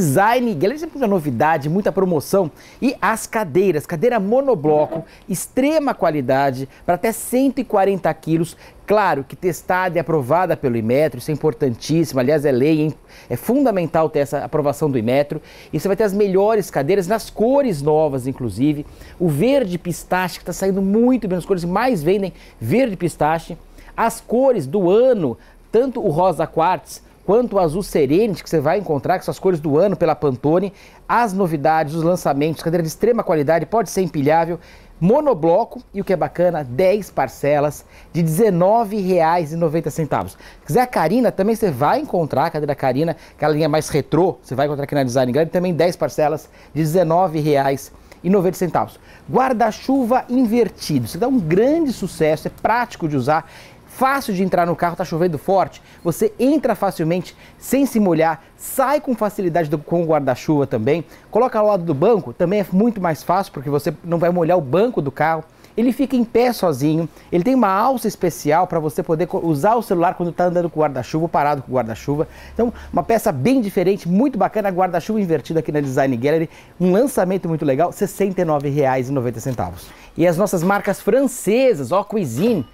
Design Gallery sempre uma novidade, muita promoção. E as cadeiras, cadeira monobloco, extrema qualidade, para até 140 quilos, Claro que testada e aprovada pelo Imetro, isso é importantíssimo, aliás é lei, hein? é fundamental ter essa aprovação do Imetro. E você vai ter as melhores cadeiras, nas cores novas inclusive, o verde pistache que está saindo muito bem, as cores que mais vendem, verde pistache. As cores do ano, tanto o rosa quartz quanto o azul serene que você vai encontrar, que são as cores do ano pela Pantone, as novidades, os lançamentos, cadeira de extrema qualidade, pode ser empilhável, monobloco e o que é bacana, 10 parcelas de R$19,90. Se quiser a Carina, também você vai encontrar a cadeira Carina, aquela linha mais retrô, você vai encontrar aqui na Design grande, também 10 parcelas de R$19,90 e 90 centavos. Guarda-chuva invertido, isso dá um grande sucesso, é prático de usar fácil de entrar no carro, está chovendo forte, você entra facilmente sem se molhar, sai com facilidade do, com o guarda-chuva também, coloca ao lado do banco, também é muito mais fácil porque você não vai molhar o banco do carro. Ele fica em pé sozinho, ele tem uma alça especial para você poder usar o celular quando está andando com o guarda-chuva, parado com o guarda-chuva. Então, uma peça bem diferente, muito bacana, guarda-chuva invertido aqui na Design Gallery, um lançamento muito legal, R$ 69,90. E as nossas marcas francesas, ó, Cuisine,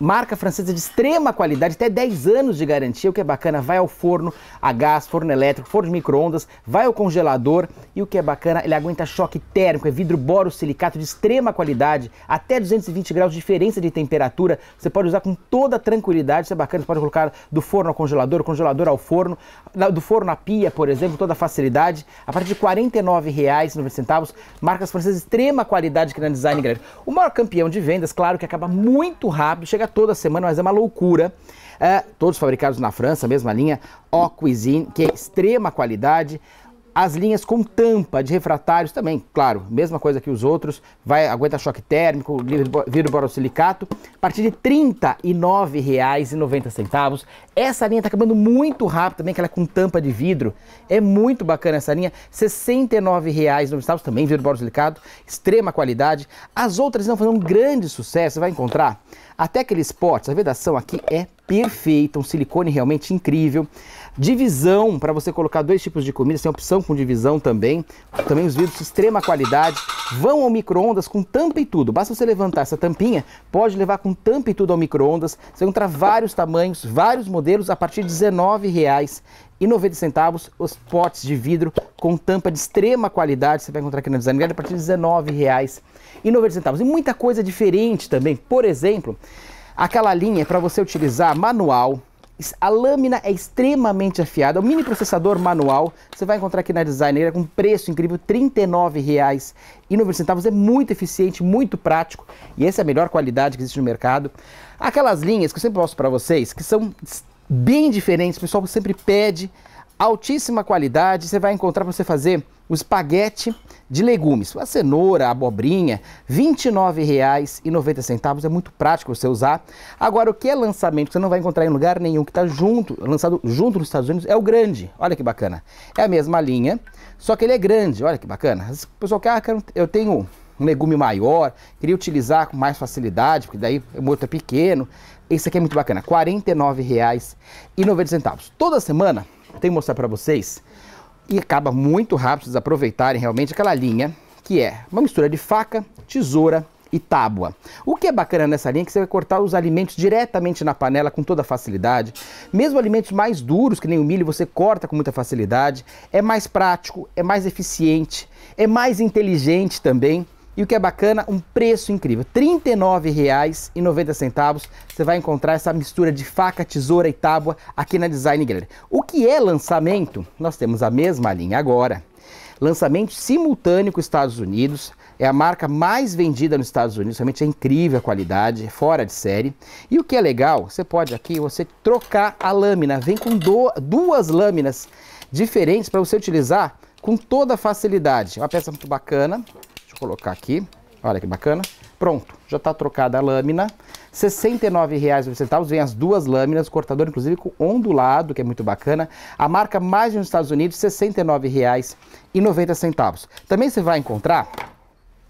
marca francesa de extrema qualidade, até 10 anos de garantia, o que é bacana, vai ao forno a gás, forno elétrico, forno de micro-ondas, vai ao congelador e o que é bacana, ele aguenta choque térmico, é vidro boro silicato de extrema qualidade, até 220 graus de diferença de temperatura, você pode usar com toda tranquilidade, isso é bacana, você pode colocar do forno ao congelador, congelador ao forno, do forno à pia, por exemplo, toda facilidade, a partir de R$ 49,90, marcas francesas de extrema qualidade que na Design grande O maior campeão de vendas, claro que acaba muito rápido, chega toda semana, mas é uma loucura. É, todos fabricados na França, mesma linha, O Cuisine, que é extrema qualidade. As linhas com tampa de refratários também, claro, mesma coisa que os outros, vai aguenta choque térmico, vidro borosilicato, a partir de R$ 39,90. Essa linha está acabando muito rápido também, que ela é com tampa de vidro. É muito bacana essa linha, R$ 69,90, também vidro borosilicato, extrema qualidade. As outras estão fazendo um grande sucesso, você vai encontrar até aqueles potes, a vedação aqui é perfeita, um silicone realmente incrível. Divisão, para você colocar dois tipos de comida, tem opção com divisão também. Também os vidros de extrema qualidade. Vão ao micro-ondas com tampa e tudo. Basta você levantar essa tampinha, pode levar com tampa e tudo ao micro-ondas. Você encontra vários tamanhos, vários modelos a partir de R$19,00. R$19,90 os potes de vidro com tampa de extrema qualidade. Você vai encontrar aqui na Design a partir de R$19,90. E muita coisa diferente também. Por exemplo, aquela linha é para você utilizar manual. A lâmina é extremamente afiada, o mini processador manual. Você vai encontrar aqui na Designer com preço incrível, R$ 39,90. É muito eficiente, muito prático e essa é a melhor qualidade que existe no mercado. Aquelas linhas que eu sempre mostro para vocês, que são bem diferentes, o pessoal sempre pede, altíssima qualidade. Você vai encontrar para você fazer o espaguete de legumes, a cenoura, a abobrinha, R$ 29,90. É muito prático você usar. Agora, o que é lançamento você não vai encontrar em lugar nenhum, que está junto, lançado junto nos Estados Unidos, é o grande. Olha que bacana. É a mesma linha, só que ele é grande. Olha que bacana. O pessoal quer, ah, eu tenho um legume maior, queria utilizar com mais facilidade, porque daí o morto é pequeno. Esse aqui é muito bacana, R$ 49,90. Toda semana eu tenho que mostrar para vocês e acaba muito rápido vocês aproveitarem realmente aquela linha que é uma mistura de faca, tesoura e tábua. O que é bacana nessa linha é que você vai cortar os alimentos diretamente na panela com toda facilidade. Mesmo alimentos mais duros, que nem o milho, você corta com muita facilidade. É mais prático, é mais eficiente, é mais inteligente também. E o que é bacana, um preço incrível. R$ 39,90 você vai encontrar essa mistura de faca, tesoura e tábua aqui na Design Gallery. O que é lançamento? Nós temos a mesma linha agora. Lançamento simultâneo com os Estados Unidos, é a marca mais vendida nos Estados Unidos, realmente é incrível a qualidade, é fora de série. E o que é legal, você pode aqui você trocar a lâmina, vem com do, duas lâminas diferentes para você utilizar com toda facilidade. É uma peça muito bacana, colocar aqui. Olha que bacana. Pronto, já está trocada a lâmina. R$ 69,00 vem as duas lâminas, o cortador inclusive com ondulado, que é muito bacana. A marca mais nos Estados Unidos, R$ 69,90. Também você vai encontrar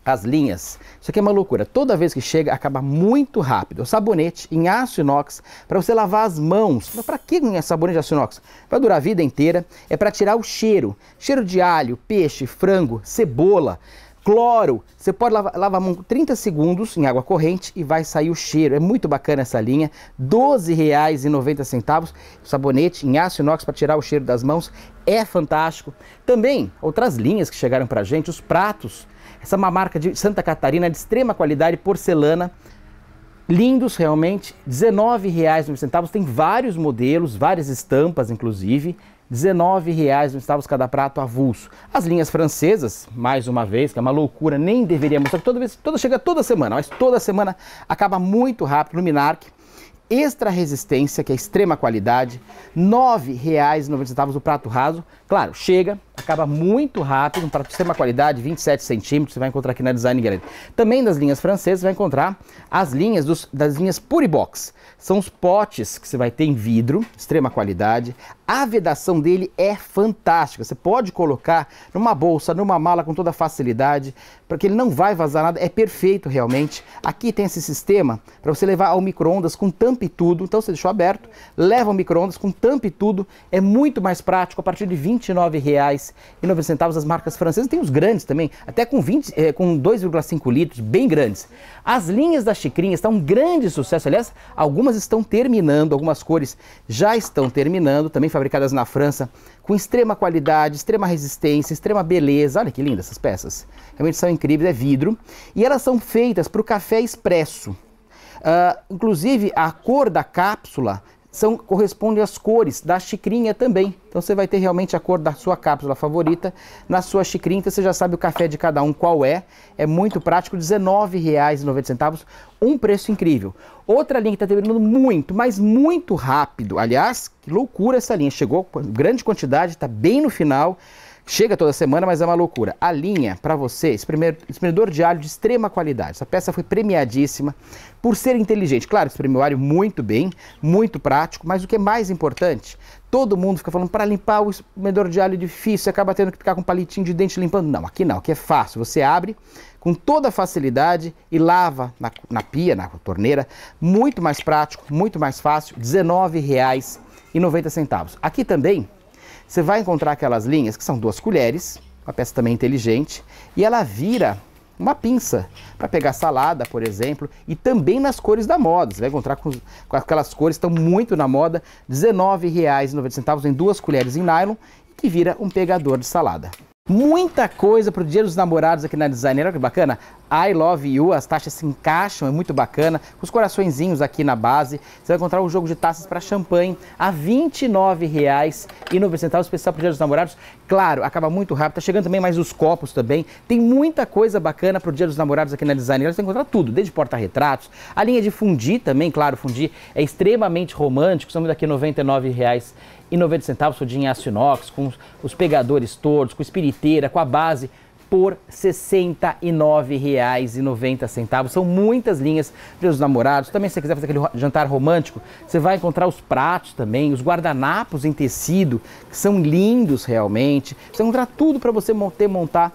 as linhas. Isso aqui é uma loucura. Toda vez que chega, acaba muito rápido. O sabonete em aço inox para você lavar as mãos. Mas para que sabonete de aço inox? Vai durar a vida inteira. É para tirar o cheiro. Cheiro de alho, peixe, frango, cebola. Cloro, você pode lavar, lavar a mão 30 segundos em água corrente e vai sair o cheiro. É muito bacana essa linha. R$12,90. sabonete em aço inox para tirar o cheiro das mãos. É fantástico. Também outras linhas que chegaram para a gente, os pratos. Essa é uma marca de Santa Catarina de extrema qualidade, porcelana lindos realmente, R$19,90. tem vários modelos, várias estampas inclusive, R$19,00 no centavos cada prato avulso. As linhas francesas, mais uma vez, que é uma loucura, nem deveria mostrar, toda vez, toda, chega toda semana, mas toda semana acaba muito rápido. Luminarque, extra resistência, que é extrema qualidade, R$9,90 o prato raso, Claro, chega, acaba muito rápido, um prato de extrema qualidade, 27 centímetros, você vai encontrar aqui na Design Gallery. Também das linhas francesas, você vai encontrar as linhas dos, das linhas Puribox. São os potes que você vai ter em vidro, extrema qualidade. A vedação dele é fantástica, você pode colocar numa bolsa, numa mala com toda facilidade, para que ele não vai vazar nada, é perfeito realmente. Aqui tem esse sistema para você levar ao micro-ondas com tampa e tudo, então você deixou aberto, leva ao micro-ondas com tampa e tudo, é muito mais prático, a partir de 20 29,09 as marcas francesas, tem os grandes também, até com, eh, com 2,5 litros, bem grandes. As linhas da Chicrinha estão um grande sucesso, aliás, algumas estão terminando, algumas cores já estão terminando, também fabricadas na França, com extrema qualidade, extrema resistência, extrema beleza. Olha que lindas essas peças, realmente são incríveis, é vidro. E elas são feitas para o café expresso. Uh, inclusive, a cor da cápsula são, correspondem às cores da xicrinha também. Então você vai ter realmente a cor da sua cápsula favorita na sua xicrinha. Então você já sabe o café de cada um qual é. É muito prático, R$19,90. Um preço incrível. Outra linha que está terminando muito, mas muito rápido. Aliás, que loucura essa linha. Chegou grande quantidade, está bem no final. Chega toda semana, mas é uma loucura. A linha, para você, espremedor de alho de extrema qualidade. Essa peça foi premiadíssima por ser inteligente. Claro, espremeu alho muito bem, muito prático, mas o que é mais importante, todo mundo fica falando para limpar o espremedor de alho é difícil, você acaba tendo que ficar com um palitinho de dente limpando. Não, aqui não, aqui é fácil. Você abre com toda facilidade e lava na, na pia, na torneira. Muito mais prático, muito mais fácil, R$19,90. Aqui também você vai encontrar aquelas linhas que são duas colheres, uma peça também inteligente, e ela vira uma pinça para pegar salada, por exemplo, e também nas cores da moda. Você vai encontrar com, com aquelas cores que estão muito na moda, R$19,90 em duas colheres em nylon, que vira um pegador de salada. Muita coisa para o Dia dos Namorados aqui na Designer. Olha que bacana. I Love You, as taxas se encaixam, é muito bacana. Com os coraçõezinhos aqui na base. Você vai encontrar um jogo de taças para champanhe a R$ 29,90, especial para o Dia dos Namorados. Claro, acaba muito rápido. Tá chegando também mais os copos também. Tem muita coisa bacana para o Dia dos Namorados aqui na Designer. Você vai encontrar tudo, desde porta-retratos. A linha de fundi também, claro, fundi é extremamente romântico. Estamos aqui R$ 99,90 e o rodinha em aço inox, com os pegadores todos, com espiriteira, com a base por R$ 69,90. São muitas linhas para os namorados. Também se você quiser fazer aquele jantar romântico, você vai encontrar os pratos também, os guardanapos em tecido, que são lindos realmente. Você vai encontrar tudo para você ter, montar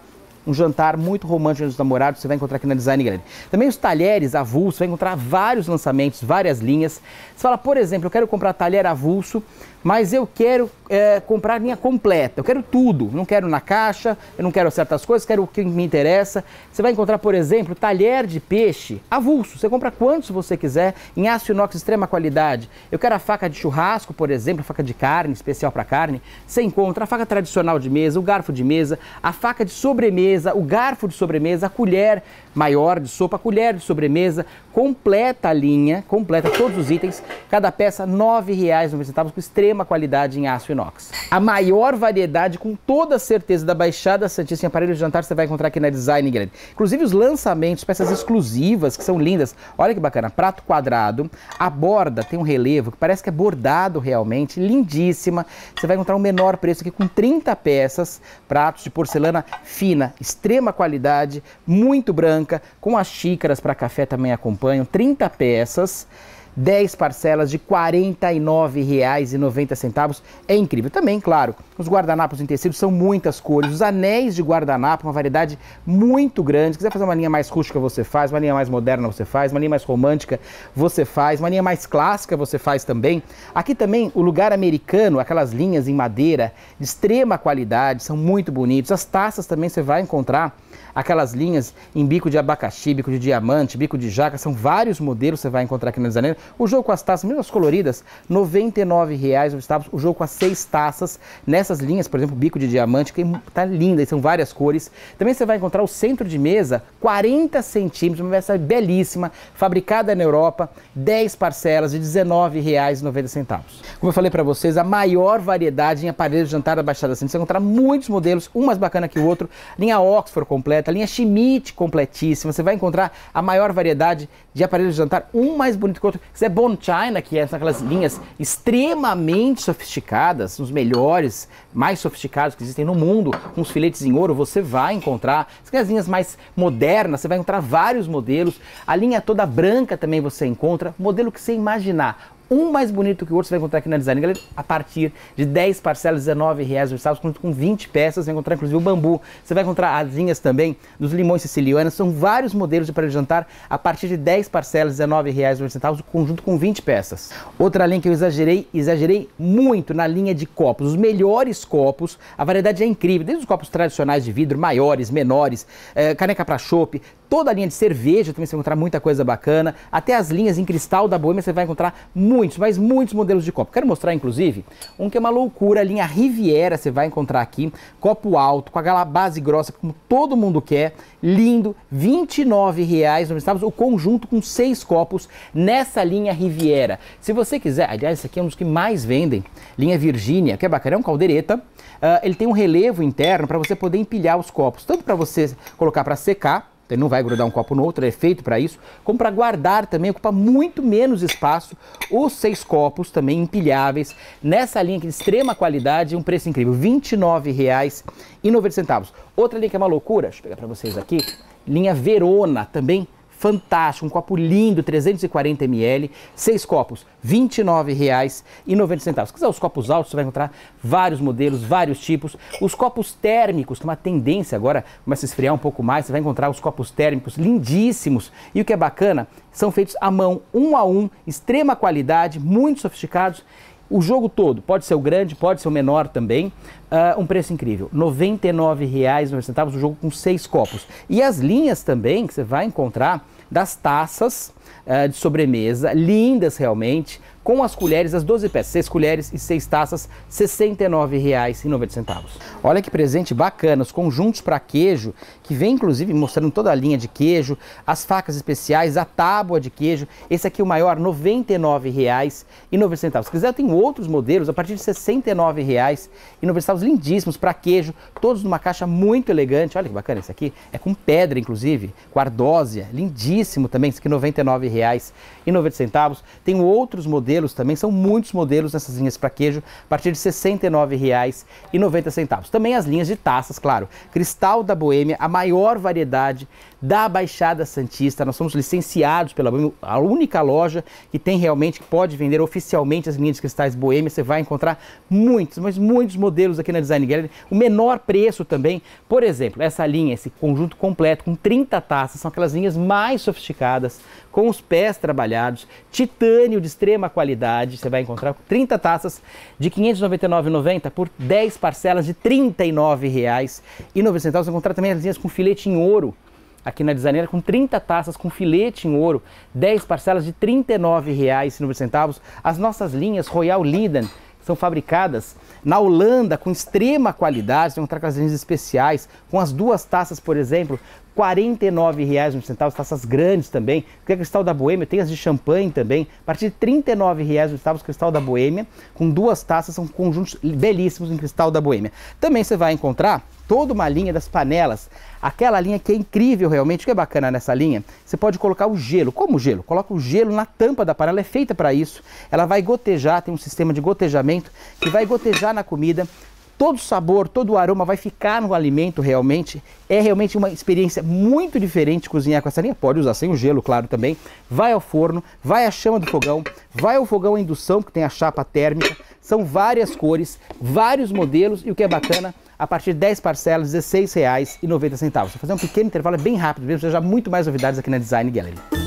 um jantar muito romântico dos namorados, você vai encontrar aqui na Design Gallery. Também os talheres avulso, você vai encontrar vários lançamentos, várias linhas. Você fala, por exemplo, eu quero comprar talher avulso mas eu quero é, comprar linha completa, eu quero tudo, não quero na caixa, eu não quero certas coisas, quero o que me interessa. Você vai encontrar, por exemplo, talher de peixe avulso, você compra quantos você quiser, em aço inox extrema qualidade. Eu quero a faca de churrasco, por exemplo, a faca de carne, especial para carne, você encontra a faca tradicional de mesa, o garfo de mesa, a faca de sobremesa, o garfo de sobremesa, a colher maior de sopa, a colher de sobremesa, completa a linha, completa todos os itens, cada peça R$ 9,90 com extrema qualidade em aço inox. A maior variedade, com toda certeza, da Baixada Santista em aparelhos de jantar você vai encontrar aqui na Design grande Inclusive os lançamentos, peças exclusivas que são lindas. Olha que bacana, prato quadrado, a borda tem um relevo que parece que é bordado realmente, lindíssima. Você vai encontrar o um menor preço aqui com 30 peças, pratos de porcelana fina, extrema qualidade, muito branca, com as xícaras para café também acompanha acompanham 30 peças 10 parcelas de R$ 49,90. É incrível. Também, claro, os guardanapos em tecido são muitas cores. Os anéis de guardanapo, uma variedade muito grande. Se quiser fazer uma linha mais rústica, você faz. Uma linha mais moderna, você faz. Uma linha mais romântica, você faz. Uma linha mais clássica, você faz também. Aqui também, o lugar americano, aquelas linhas em madeira de extrema qualidade, são muito bonitos. As taças também você vai encontrar aquelas linhas em bico de abacaxi, bico de diamante, bico de jaca, são vários modelos que você vai encontrar aqui na Zaneira. O jogo com as taças, mesmo as coloridas, R$ 99,00 o jogo com as seis taças. Nessas linhas, por exemplo, bico de diamante, que tá linda e são várias cores. Também você vai encontrar o centro de mesa, 40 centímetros, uma peça belíssima, fabricada na Europa, 10 parcelas de 19,90. Como eu falei para vocês, a maior variedade em aparelhos de jantar da Baixada Santista. Você vai encontrar muitos modelos, um mais bacana que o outro. Linha Oxford completa, linha Schmidt completíssima. Você vai encontrar a maior variedade de aparelhos de jantar, um mais bonito que o outro. Isso é Bon China, que é, aquelas linhas extremamente sofisticadas, os melhores, mais sofisticados que existem no mundo, com os filetes em ouro, você vai encontrar. É as linhas mais modernas, você vai encontrar vários modelos. A linha toda branca também você encontra, modelo que você imaginar um mais bonito que o outro, você vai encontrar aqui na Design Gallery a partir de 10 parcelas, 19 reais os sábados, junto com 20 peças, você vai encontrar inclusive o bambu. Você vai encontrar asinhas também dos limões sicilianos, são vários modelos de para jantar a partir de 10 parcelas, 19 reais os centavos, conjunto com 20 peças. Outra linha que eu exagerei, exagerei muito na linha de copos, os melhores copos, a variedade é incrível, desde os copos tradicionais de vidro, maiores, menores, é, caneca para chope, toda a linha de cerveja, também você vai encontrar muita coisa bacana. Até as linhas em cristal da Boêmia, você vai encontrar muitos, mas muitos modelos de copo. Quero mostrar, inclusive, um que é uma loucura, a linha Riviera, você vai encontrar aqui. Copo alto, com aquela base grossa, como todo mundo quer. Lindo, no 29,00 o conjunto com seis copos nessa linha Riviera. Se você quiser, aliás, esse aqui é um dos que mais vendem, linha Virgínia, que é bacana, é um caldeireta. Uh, ele tem um relevo interno para você poder empilhar os copos, tanto para você colocar para secar, ele não vai grudar um copo no outro, ele é feito para isso. Como para guardar também, ocupa muito menos espaço. Os seis copos também empilháveis, nessa linha aqui de extrema qualidade, um preço incrível, R$ 29,90. Outra linha que é uma loucura, deixa eu pegar para vocês aqui, linha Verona também fantástico, um copo lindo, 340 ml, seis copos, R$ 29,90. Se quiser os copos altos, você vai encontrar vários modelos, vários tipos. Os copos térmicos, que é uma tendência agora, começa a esfriar um pouco mais, você vai encontrar os copos térmicos lindíssimos. E o que é bacana, são feitos à mão, um a um, extrema qualidade, muito sofisticados o jogo todo, pode ser o grande, pode ser o menor também, uh, um preço incrível. R$ 99,90 o jogo com seis copos. E as linhas também que você vai encontrar das taças uh, de sobremesa, lindas realmente, com as colheres, as 12 peças, 6 colheres e 6 taças, R$ 69,90. Olha que presente bacana, os conjuntos para queijo, que vem inclusive mostrando toda a linha de queijo, as facas especiais, a tábua de queijo. Esse aqui é o maior, R$ 99,90. Se quiser, tem outros modelos a partir de R$ 69,90, lindíssimos para queijo, todos numa caixa muito elegante. Olha que bacana esse aqui, é com pedra inclusive, com ardósia, lindíssimo também, esse aqui R$ 99,90. Tem outros modelos modelos também, são muitos modelos nessas linhas para queijo, a partir de R$ 69,90. Também as linhas de taças, claro. Cristal da Boêmia, a maior variedade da Baixada Santista. Nós somos licenciados pela a única loja que tem realmente, que pode vender oficialmente as linhas de cristais Boêmia. Você vai encontrar muitos, mas muitos modelos aqui na Design Gallery. O menor preço também, por exemplo, essa linha, esse conjunto completo com 30 taças, são aquelas linhas mais sofisticadas, com os pés trabalhados, titânio de extrema qualidade. Você vai encontrar 30 taças de R$ 599,90 por 10 parcelas de R$ 39,90. Você vai encontrar também as linhas com filete em ouro, aqui na Designer com 30 taças com filete em ouro, 10 parcelas de R$ 39,09. As nossas linhas Royal Liden são fabricadas na Holanda com extrema qualidade, tem aquelas linhas especiais, com as duas taças, por exemplo, R$ 49,00, taças grandes também. Tem a Cristal da Boêmia, tem as de champanhe também, a partir de R$ 39,01, Cristal da Boêmia, com duas taças, são conjuntos belíssimos em Cristal da Boêmia. Também você vai encontrar toda uma linha das panelas. Aquela linha que é incrível realmente, o que é bacana nessa linha, você pode colocar o gelo. Como o gelo? Coloca o gelo na tampa da panela, é feita para isso. Ela vai gotejar, tem um sistema de gotejamento que vai gotejar na comida. Todo o sabor, todo o aroma vai ficar no alimento realmente. É realmente uma experiência muito diferente cozinhar com essa linha. Pode usar sem o gelo, claro, também. Vai ao forno, vai à chama do fogão, vai ao fogão a indução, que tem a chapa térmica. São várias cores, vários modelos e o que é bacana, a partir de 10 parcelas, R$ 16,90. Vou fazer um pequeno intervalo, é bem rápido mesmo, já, já muito mais novidades aqui na Design Gallery.